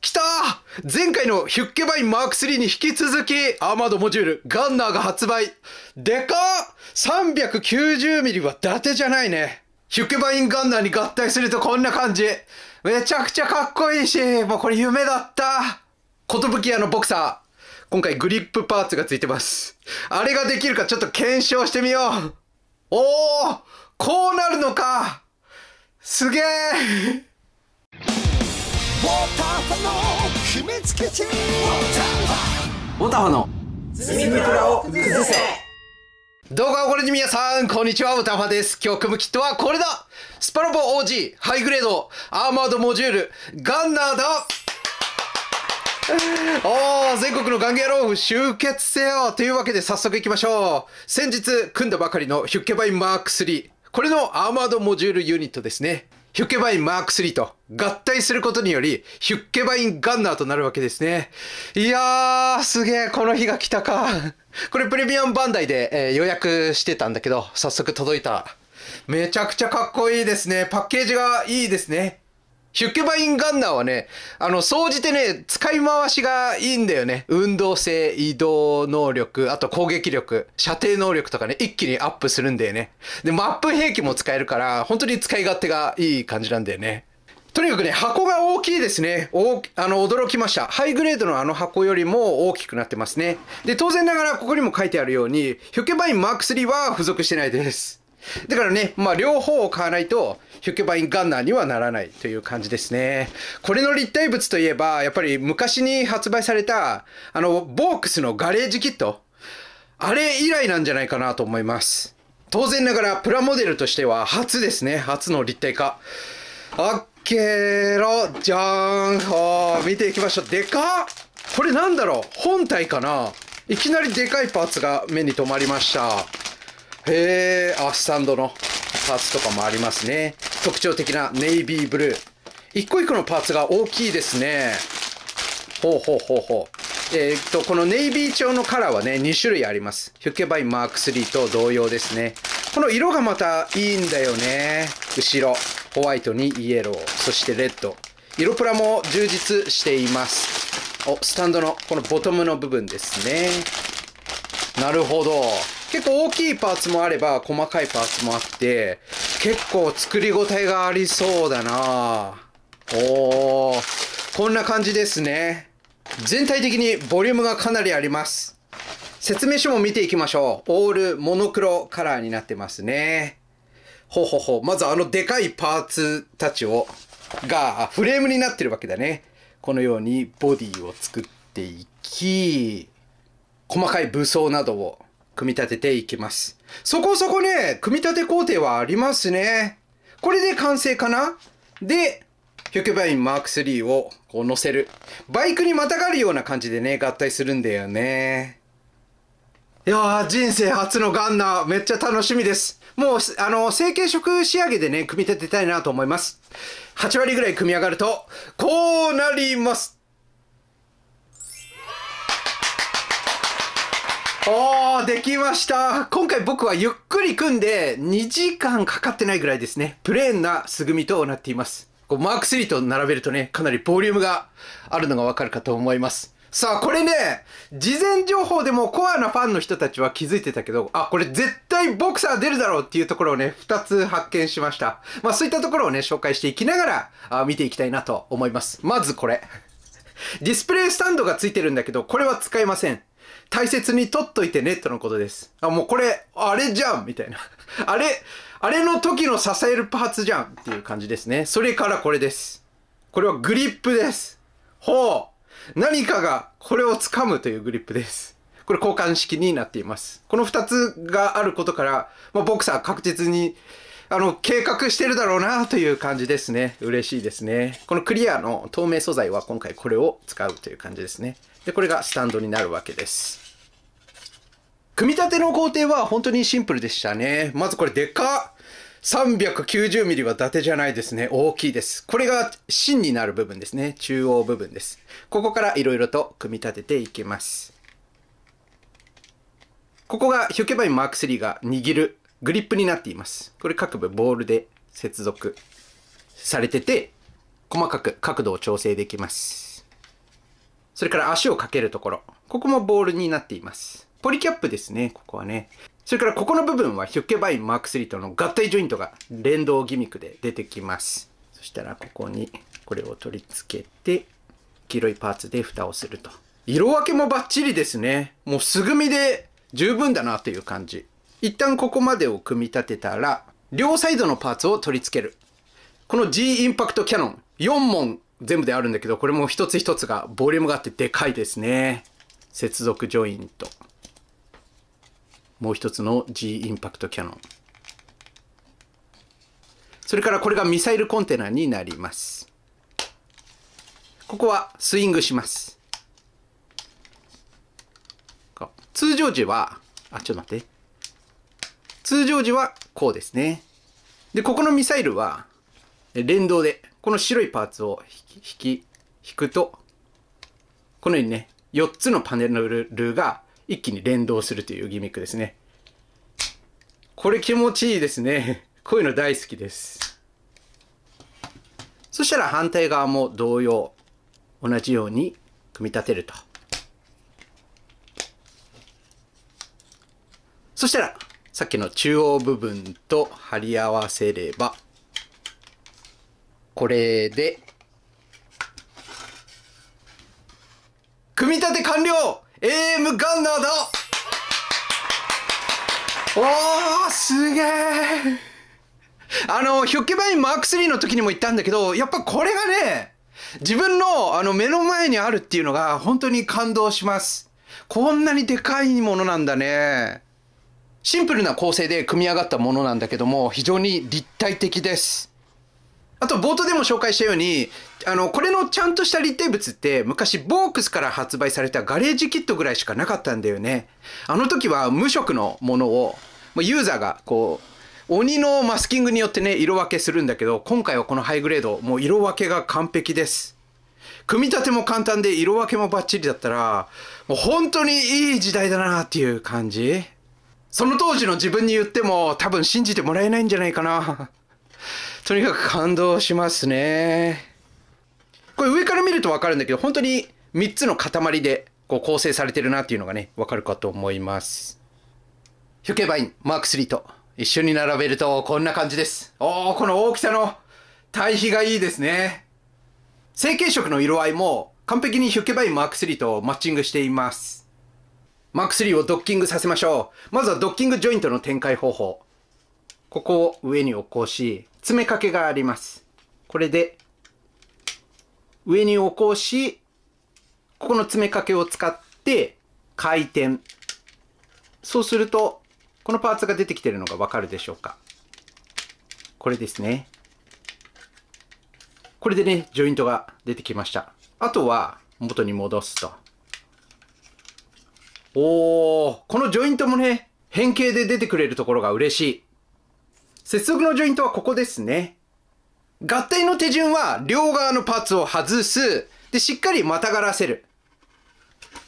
来た前回のヒュッケバインマーク3に引き続き、アーマードモジュール、ガンナーが発売。でかっ !390 ミリは伊達じゃないね。ヒュッケバインガンナーに合体するとこんな感じ。めちゃくちゃかっこいいし、もうこれ夢だった。ことぶき屋のボクサー。今回グリップパーツがついてます。あれができるかちょっと検証してみよう。おーこうなるのかすげえウォーターファの秘密基地ウォーターファの積ミプラを崩せ動画をご覧の皆さん、こんにちは、ウタファです。今日組むキットはこれだスパロボ OG、ハイグレード、アーマードモジュール、ガンナーだおー、全国のガンゲアローグ、集結せよというわけで早速行きましょう。先日組んだばかりのヒュッケバインマーク3。これのアーマードモジュールユニットですね。ヒュッケバインマーク3と合体することにより、ヒュッケバインガンナーとなるわけですね。いやー、すげえ、この日が来たか。これプレミアムバンダイで、えー、予約してたんだけど、早速届いた。めちゃくちゃかっこいいですね。パッケージがいいですね。ヒュッケバインガンナーはね、あの、総じてね、使い回しがいいんだよね。運動性、移動能力、あと攻撃力、射程能力とかね、一気にアップするんだよね。で、マップ兵器も使えるから、本当に使い勝手がいい感じなんだよね。とにかくね、箱が大きいですね。おあの、驚きました。ハイグレードのあの箱よりも大きくなってますね。で、当然ながらここにも書いてあるように、ヒュッケバインマーク3は付属してないです。だからね、まあ両方を買わないと、ヒュケバインガンナーにはならないという感じですね。これの立体物といえば、やっぱり昔に発売された、あの、ボークスのガレージキット。あれ以来なんじゃないかなと思います。当然ながらプラモデルとしては初ですね。初の立体化。あっけろ、じゃーん。あー、見ていきましょう。でかっこれなんだろう本体かないきなりでかいパーツが目に留まりました。へえ、あ、スタンドのパーツとかもありますね。特徴的なネイビーブルー。一個一個のパーツが大きいですね。ほうほうほうほう。えー、っと、このネイビー調のカラーはね、2種類あります。ヒュッケバインマーク3と同様ですね。この色がまたいいんだよね。後ろ、ホワイトにイエロー、そしてレッド。色プラも充実しています。お、スタンドのこのボトムの部分ですね。なるほど。結構大きいパーツもあれば細かいパーツもあって結構作りごたえがありそうだなおーこんな感じですね全体的にボリュームがかなりあります説明書も見ていきましょうオールモノクロカラーになってますねほほほまずあのでかいパーツたちをがフレームになってるわけだねこのようにボディを作っていき細かい武装などを組み立てていきます。そこそこね、組み立て工程はありますね。これで完成かなで、ヒョキバインマーク3をこう乗せる。バイクにまたがるような感じでね、合体するんだよね。いやー、人生初のガンナー、めっちゃ楽しみです。もう、あの、成型色仕上げでね、組み立てたいなと思います。8割ぐらい組み上がると、こうなります。おー、できました。今回僕はゆっくり組んで2時間かかってないぐらいですね。プレーンな素組みとなっています。こうマーク3と並べるとね、かなりボリュームがあるのがわかるかと思います。さあ、これね、事前情報でもコアなファンの人たちは気づいてたけど、あ、これ絶対ボクサー出るだろうっていうところをね、2つ発見しました。まあそういったところをね、紹介していきながら、あ見ていきたいなと思います。まずこれ。ディスプレイスタンドがついてるんだけど、これは使いません。大切に取っといてねとのことです。あ、もうこれ、あれじゃんみたいな。あれ、あれの時の支えるパーツじゃんっていう感じですね。それからこれです。これはグリップです。ほう。何かがこれを掴むというグリップです。これ交換式になっています。この2つがあることから、まあ、ボクサー確実にあの、計画してるだろうなという感じですね。嬉しいですね。このクリアの透明素材は今回これを使うという感じですね。で、これがスタンドになるわけです。組み立ての工程は本当にシンプルでしたね。まずこれでかっ 390mm は伊達じゃないですね。大きいです。これが芯になる部分ですね。中央部分です。ここから色々と組み立てていきます。ここがヒョケバイン M3 が握るグリップになっています。これ各部ボールで接続されてて、細かく角度を調整できます。それから足をかけるところ。ここもボールになっています。ポリキャップですね、ここはね。それからここの部分はヒュッケバインマーク3との合体ジョイントが連動ギミックで出てきます。そしたらここにこれを取り付けて、黄色いパーツで蓋をすると。色分けもバッチリですね。もう素組みで十分だなという感じ。一旦ここまでを組み立てたら、両サイドのパーツを取り付ける。この G インパクトキャノン4門全部であるんだけど、これも一つ一つがボリュームがあってでかいですね。接続ジョイント。もう一つの G インパクトキャノン。それからこれがミサイルコンテナになります。ここはスイングします。通常時は、あ、ちょっと待って。通常時はこうですね。で、ここのミサイルは連動で、この白いパーツを引き、引き、引くと、このようにね、4つのパネルが一気に連動するというギミックですね。これ気持ちいいですね。こういうの大好きです。そしたら反対側も同様、同じように組み立てると。そしたら、さっきの中央部分と貼り合わせれば、これで、組み立て完了 !AM ガンナーだおーすげえあの、ヒョッケバインマーク3の時にも言ったんだけど、やっぱこれがね、自分のあの目の前にあるっていうのが本当に感動します。こんなにでかいものなんだね。シンプルな構成で組み上がったものなんだけども、非常に立体的です。あと冒頭でも紹介したように、あの、これのちゃんとした立体物って昔ボークスから発売されたガレージキットぐらいしかなかったんだよね。あの時は無色のものを、ユーザーがこう、鬼のマスキングによってね、色分けするんだけど、今回はこのハイグレード、もう色分けが完璧です。組み立ても簡単で色分けもバッチリだったら、もう本当にいい時代だなっていう感じ。その当時の自分に言っても多分信じてもらえないんじゃないかな。とにかく感動しますね。これ上から見るとわかるんだけど、本当に3つの塊でこう構成されてるなっていうのがね、分かるかと思います。ヒュケバイン、マーク3と一緒に並べるとこんな感じです。おー、この大きさの対比がいいですね。成型色の色合いも完璧にヒュケバインマーク3とマッチングしています。マーク3をドッキングさせましょう。まずはドッキングジョイントの展開方法。ここを上に起こし、詰めかけがあります。これで、上に起こし、ここの詰めかけを使って回転。そうすると、このパーツが出てきてるのがわかるでしょうか。これですね。これでね、ジョイントが出てきました。あとは、元に戻すと。おー、このジョイントもね、変形で出てくれるところが嬉しい。接続のジョイントはここですね。合体の手順は両側のパーツを外す。で、しっかりまたがらせる。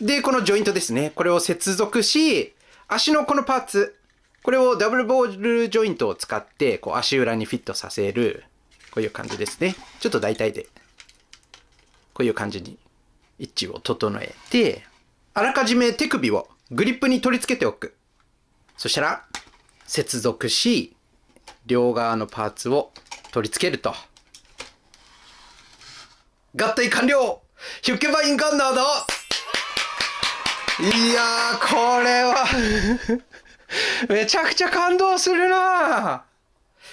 で、このジョイントですね。これを接続し、足のこのパーツ。これをダブルボールジョイントを使って、こう足裏にフィットさせる。こういう感じですね。ちょっと大体で。こういう感じに位置を整えて、あらかじめ手首をグリップに取り付けておく。そしたら、接続し、両側のパーツを取り付けると合体完了ヒュッケバインガンナーだいやこれは めちゃくちゃ感動するな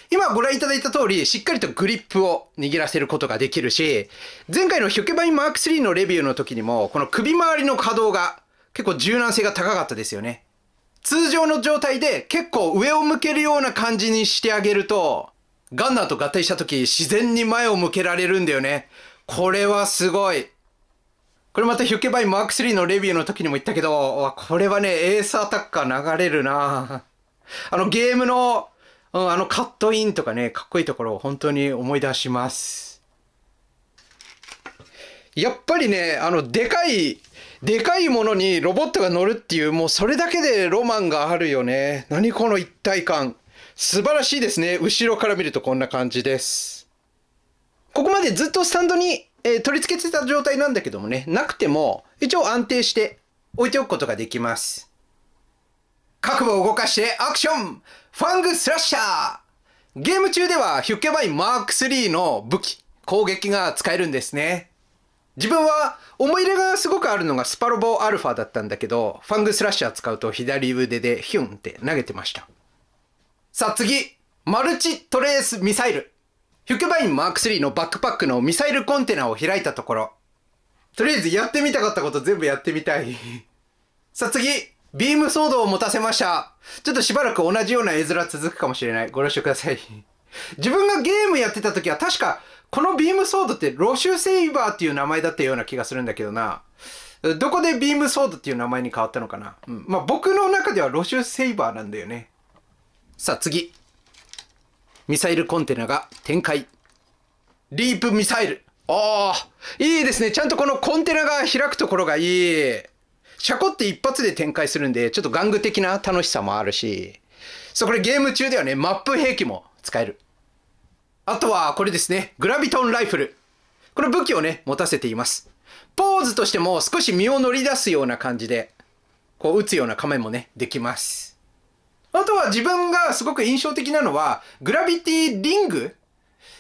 今ご覧いただいた通り、しっかりとグリップを握らせることができるし、前回のヒョケバインマーク3のレビューの時にも、この首周りの可動が結構柔軟性が高かったですよね。通常の状態で結構上を向けるような感じにしてあげると、ガンナーと合体した時自然に前を向けられるんだよね。これはすごい。これまたヒュッケバイマーク3のレビューの時にも言ったけど、これはね、エースアタッカー流れるなあのゲームの、うん、あのカットインとかね、かっこいいところを本当に思い出します。やっぱりね、あの、でかい、でかいものにロボットが乗るっていう、もうそれだけでロマンがあるよね。何この一体感。素晴らしいですね。後ろから見るとこんな感じです。ここまでずっとスタンドに、えー、取り付けてた状態なんだけどもね、なくても、一応安定して置いておくことができます。覚悟を動かしてアクションファングスラッシャーゲーム中ではヒュッケバイマーク3の武器、攻撃が使えるんですね。自分は思い入れがすごくあるのがスパロボアルファだったんだけど、ファングスラッシャー使うと左腕でヒュンって投げてました。さあ次マルチトレースミサイルヒュケバインマーク3のバックパックのミサイルコンテナを開いたところ。とりあえずやってみたかったこと全部やってみたい。さあ次ビームソードを持たせました。ちょっとしばらく同じような絵面続くかもしれない。ご了承ください。自分がゲームやってた時は確かこのビームソードってロシュセイバーっていう名前だったような気がするんだけどな。どこでビームソードっていう名前に変わったのかな。うん、まあ僕の中ではロシュセイバーなんだよね。さあ次。ミサイルコンテナが展開。リープミサイル。ああ、いいですね。ちゃんとこのコンテナが開くところがいい。シャコって一発で展開するんで、ちょっと玩具的な楽しさもあるし。そう、これゲーム中ではね、マップ兵器も使える。あとはこれですね。グラビトンライフル。これ武器をね、持たせています。ポーズとしても少し身を乗り出すような感じで、こう打つような構えもね、できます。あとは自分がすごく印象的なのは、グラビティリング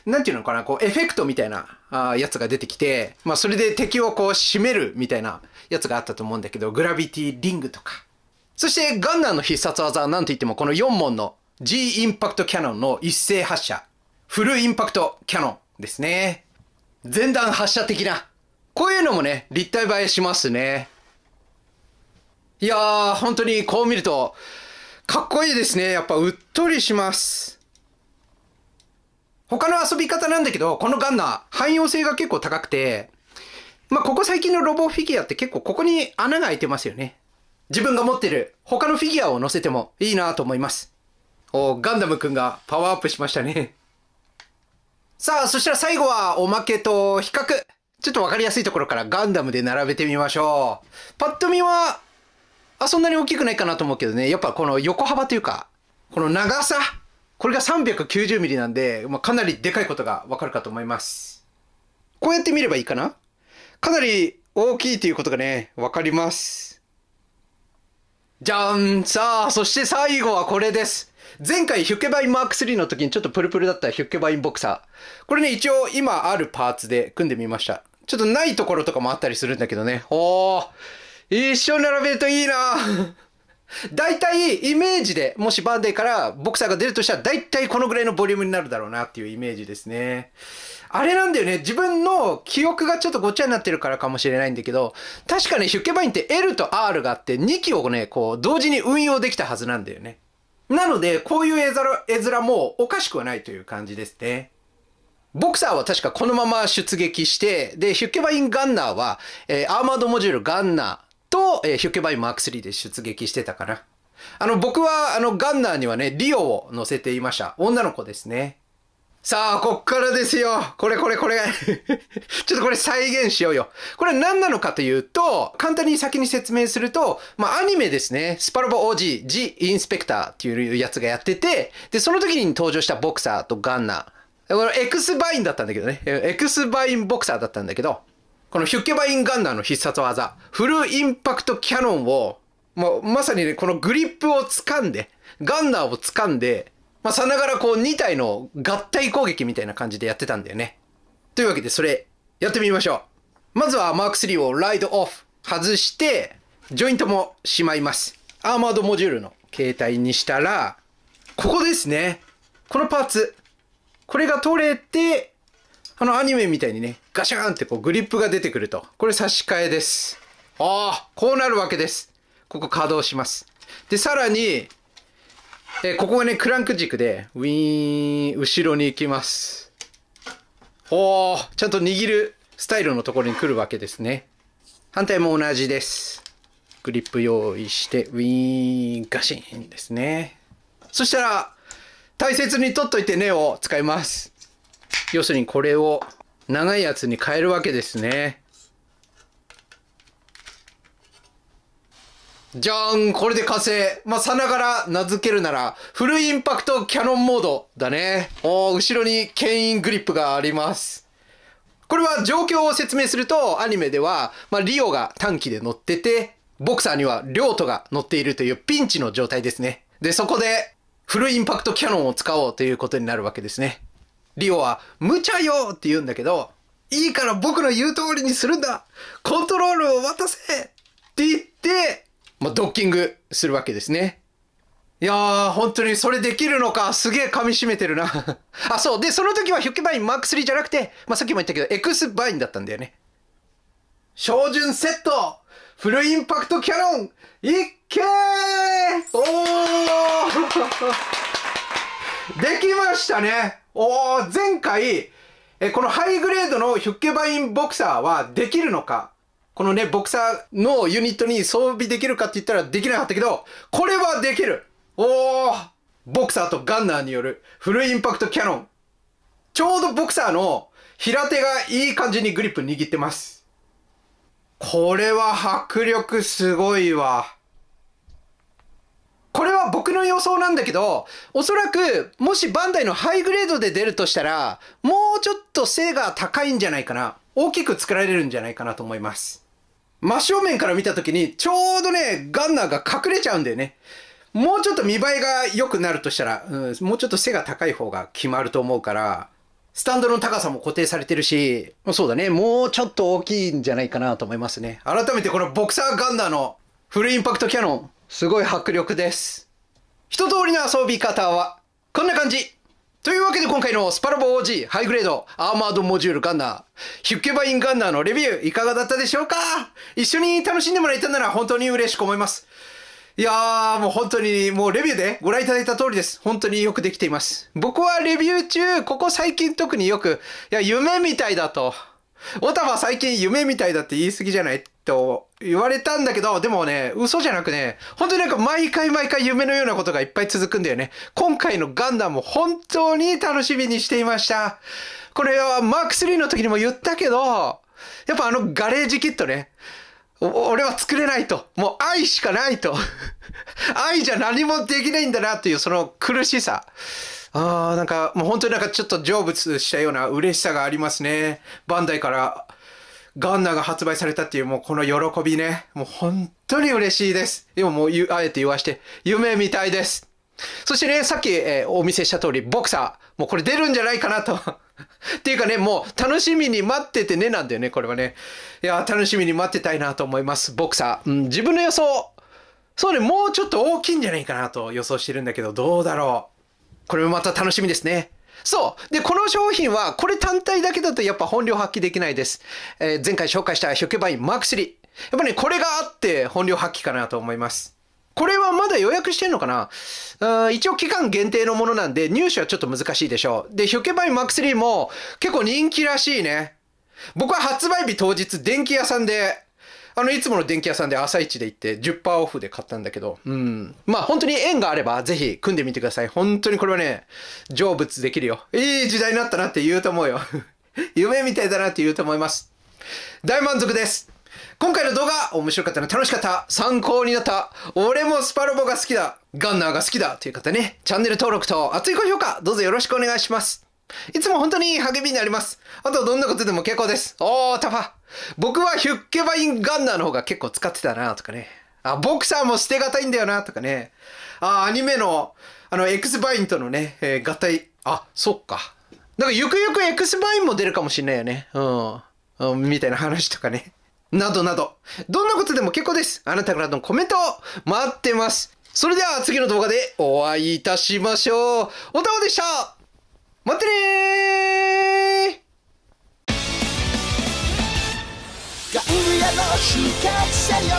なんていうのかな、こうエフェクトみたいなあやつが出てきて、まあそれで敵をこう締めるみたいなやつがあったと思うんだけど、グラビティリングとか。そしてガンナーの必殺技はなんと言ってもこの4門の G インパクトキャノンの一斉発射。フルインパクトキャノンですね。前段発射的な。こういうのもね、立体映えしますね。いやー、本当にこう見ると、かっこいいですね。やっぱうっとりします。他の遊び方なんだけど、このガンナー、汎用性が結構高くて、まあ、ここ最近のロボフィギュアって結構ここに穴が開いてますよね。自分が持ってる他のフィギュアを乗せてもいいなと思います。おガンダムくんがパワーアップしましたね。さあ、そしたら最後はおまけと比較。ちょっとわかりやすいところからガンダムで並べてみましょう。パッと見は、あ、そんなに大きくないかなと思うけどね、やっぱこの横幅というか、この長さ、これが3 9 0ミリなんで、まあ、かなりでかいことがわかるかと思います。こうやって見ればいいかなかなり大きいということがね、わかります。じゃんさあ、そして最後はこれです。前回ヒュッケバインマーク3の時にちょっとプルプルだったヒュッケバインボクサー。これね、一応今あるパーツで組んでみました。ちょっとないところとかもあったりするんだけどね。おー、一緒に並べるといいな 大体イメージで、もしバーデーからボクサーが出るとしたら大体このぐらいのボリュームになるだろうなっていうイメージですね。あれなんだよね。自分の記憶がちょっとごっちゃになってるからかもしれないんだけど、確かね、ヒュッケバインって L と R があって2機をね、こう、同時に運用できたはずなんだよね。なので、こういう絵面もおかしくはないという感じですね。ボクサーは確かこのまま出撃して、で、ヒュッケバイン・ガンナーは、えー、アーマードモジュール・ガンナーと、えー、ヒュッケバイン・マーク3で出撃してたかな。あの、僕は、あの、ガンナーにはね、リオを乗せていました。女の子ですね。さあ、こっからですよ。これこれこれ。ちょっとこれ再現しようよ。これ何なのかというと、簡単に先に説明すると、まあアニメですね。スパロボ OG、ジ・インスペクターっていうやつがやってて、で、その時に登場したボクサーとガンナー。これエクスバインだったんだけどね。エクスバインボクサーだったんだけど、このヒュッケバインガンナーの必殺技、フルインパクトキャノンを、まあ、まさにね、このグリップを掴んで、ガンナーを掴んで、まあ、さながらこう2体の合体攻撃みたいな感じでやってたんだよね。というわけでそれやってみましょう。まずはマーク3をライドオフ外してジョイントもしまいます。アーマードモジュールの携帯にしたらここですね。このパーツ。これが取れてあのアニメみたいにねガシャーンってこうグリップが出てくるとこれ差し替えです。ああこうなるわけです。ここ稼働します。でさらにえここがね、クランク軸で、ウィーン、後ろに行きます。おおちゃんと握るスタイルのところに来るわけですね。反対も同じです。グリップ用意して、ウィーン、ガシンですね。そしたら、大切に取っといて根を使います。要するにこれを長いやつに変えるわけですね。じゃーん、これで火星。まあ、さながら名付けるなら、フルインパクトキャノンモードだね。お後ろに牽引グリップがあります。これは状況を説明すると、アニメでは、まあ、リオが短期で乗ってて、ボクサーにはリョートが乗っているというピンチの状態ですね。で、そこで、フルインパクトキャノンを使おうということになるわけですね。リオは、無茶よって言うんだけど、いいから僕の言う通りにするんだコントロールを渡せドッキングするわけですね。いやー、本当にそれできるのか、すげえ噛み締めてるな あ、そう。で、その時はヒュッケバインマーク3じゃなくて、まあ、さっきも言ったけど、エクスバインだったんだよね。照準セットフルインパクトキャノンいっけーおー できましたねおー前回、え、このハイグレードのヒュッケバインボクサーはできるのかこのね、ボクサーのユニットに装備できるかって言ったらできなかったけど、これはできるおーボクサーとガンナーによるフルインパクトキャノン。ちょうどボクサーの平手がいい感じにグリップ握ってます。これは迫力すごいわ。これは僕の予想なんだけど、おそらく、もしバンダイのハイグレードで出るとしたら、もうちょっと背が高いんじゃないかな。大きく作られるんじゃないかなと思います。真正面から見た時にちょうどね、ガンナーが隠れちゃうんだよね。もうちょっと見栄えが良くなるとしたら、うん、もうちょっと背が高い方が決まると思うから、スタンドの高さも固定されてるし、そうだね、もうちょっと大きいんじゃないかなと思いますね。改めてこのボクサーガンダーのフルインパクトキャノン、すごい迫力です。一通りの遊び方は、こんな感じというわけで今回のスパロボ OG ハイグレードアーマードモジュールガンナーヒュッケバインガンナーのレビューいかがだったでしょうか一緒に楽しんでもらえたなら本当に嬉しく思います。いやー、もう本当に、もうレビューでご覧いただいた通りです。本当によくできています。僕はレビュー中、ここ最近特によく、いや、夢みたいだと。オタは最近夢みたいだって言い過ぎじゃないと言われたんだけど、でもね、嘘じゃなくね、本当になんか毎回毎回夢のようなことがいっぱい続くんだよね。今回のガンダムも本当に楽しみにしていました。これはマーク3の時にも言ったけど、やっぱあのガレージキットね。俺は作れないと。もう愛しかないと。愛じゃ何もできないんだなというその苦しさ。ああ、なんかもう本当になんかちょっと成仏したような嬉しさがありますね。バンダイからガンナが発売されたっていうもうこの喜びね。もう本当に嬉しいです。今もうあえて言わして、夢みたいです。そしてね、さっき、えー、お見せした通り、ボクサー、もうこれ出るんじゃないかなと。っていうかね、もう楽しみに待っててねなんだよね、これはね。いや、楽しみに待ってたいなと思います、ボクサー。うん、自分の予想、そうね、もうちょっと大きいんじゃないかなと予想してるんだけど、どうだろう。これもまた楽しみですね。そう。で、この商品は、これ単体だけだとやっぱ本領発揮できないです。えー、前回紹介したケバインマーク3。やっぱね、これがあって本領発揮かなと思います。これはまだ予約してんのかなうん、一応期間限定のものなんで、入手はちょっと難しいでしょう。で、ヒケバインマーク3も結構人気らしいね。僕は発売日当日、電気屋さんであの、いつもの電気屋さんで朝一で行って10%オフで買ったんだけど、うん。まあ本当に縁があればぜひ組んでみてください。本当にこれはね、成仏できるよ。いい時代になったなって言うと思うよ。夢みたいだなって言うと思います。大満足です。今回の動画、面白かったな、楽しかった、参考になった、俺もスパロボが好きだ、ガンナーが好きだという方ね、チャンネル登録と熱い高評価、どうぞよろしくお願いします。いつも本当に励みになります。あとどんなことでも結構です。おー、タファ。僕はヒュッケバインガンナーの方が結構使ってたなとかね。あ、ボクサーも捨てがたいんだよなとかね。あ、アニメの、あの、エクスバインとのね、えー、合体。あ、そっか。だからゆくゆくエクスバインも出るかもしれないよね。うん。うん、みたいな話とかね。などなど。どんなことでも結構です。あなたからのコメントを待ってます。それでは次の動画でお会いいたしましょう。おたまでした持ってねの死活せよ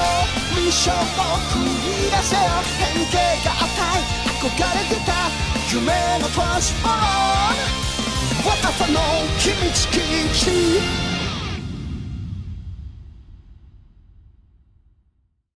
ミッションを繰り出せよ変形が与え憧れてた夢のトランスフォーム私の秘密基地